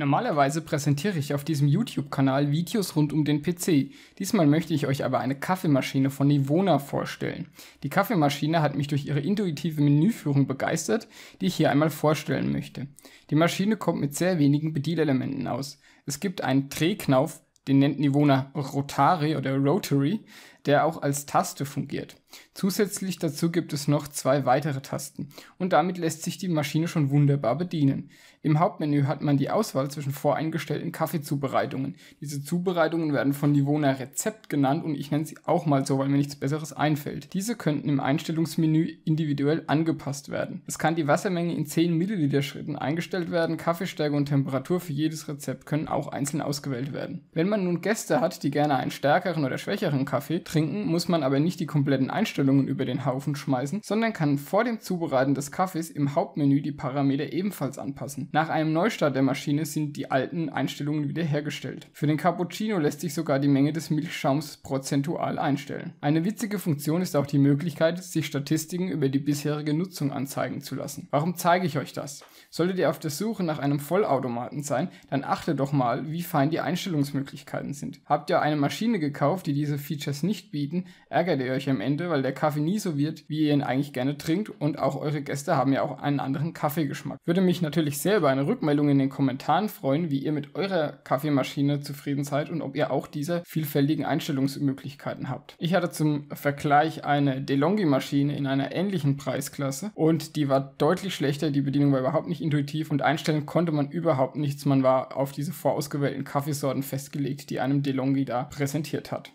Normalerweise präsentiere ich auf diesem YouTube-Kanal Videos rund um den PC. Diesmal möchte ich euch aber eine Kaffeemaschine von Nivona vorstellen. Die Kaffeemaschine hat mich durch ihre intuitive Menüführung begeistert, die ich hier einmal vorstellen möchte. Die Maschine kommt mit sehr wenigen Bedienelementen aus. Es gibt einen Drehknauf, den nennt Nivona Rotary oder Rotary, der auch als Taste fungiert. Zusätzlich dazu gibt es noch zwei weitere Tasten und damit lässt sich die Maschine schon wunderbar bedienen. Im Hauptmenü hat man die Auswahl zwischen voreingestellten Kaffeezubereitungen. Diese Zubereitungen werden von Livona Rezept genannt und ich nenne sie auch mal so, weil mir nichts besseres einfällt. Diese könnten im Einstellungsmenü individuell angepasst werden. Es kann die Wassermenge in 10 Milliliter Schritten eingestellt werden, Kaffeestärke und Temperatur für jedes Rezept können auch einzeln ausgewählt werden. Wenn man nun Gäste hat, die gerne einen stärkeren oder schwächeren Kaffee, trinken, muss man aber nicht die kompletten Einstellungen über den Haufen schmeißen, sondern kann vor dem Zubereiten des Kaffees im Hauptmenü die Parameter ebenfalls anpassen. Nach einem Neustart der Maschine sind die alten Einstellungen wiederhergestellt. Für den Cappuccino lässt sich sogar die Menge des Milchschaums prozentual einstellen. Eine witzige Funktion ist auch die Möglichkeit, sich Statistiken über die bisherige Nutzung anzeigen zu lassen. Warum zeige ich euch das? Solltet ihr auf der Suche nach einem Vollautomaten sein, dann achte doch mal, wie fein die Einstellungsmöglichkeiten sind. Habt ihr eine Maschine gekauft, die diese Features nicht nicht bieten, ärgert ihr euch am Ende, weil der Kaffee nie so wird, wie ihr ihn eigentlich gerne trinkt und auch eure Gäste haben ja auch einen anderen Kaffeegeschmack. Würde mich natürlich sehr über eine Rückmeldung in den Kommentaren freuen, wie ihr mit eurer Kaffeemaschine zufrieden seid und ob ihr auch diese vielfältigen Einstellungsmöglichkeiten habt. Ich hatte zum Vergleich eine DeLonghi-Maschine in einer ähnlichen Preisklasse und die war deutlich schlechter, die Bedienung war überhaupt nicht intuitiv und einstellen konnte man überhaupt nichts, man war auf diese vorausgewählten Kaffeesorten festgelegt, die einem DeLonghi da präsentiert hat.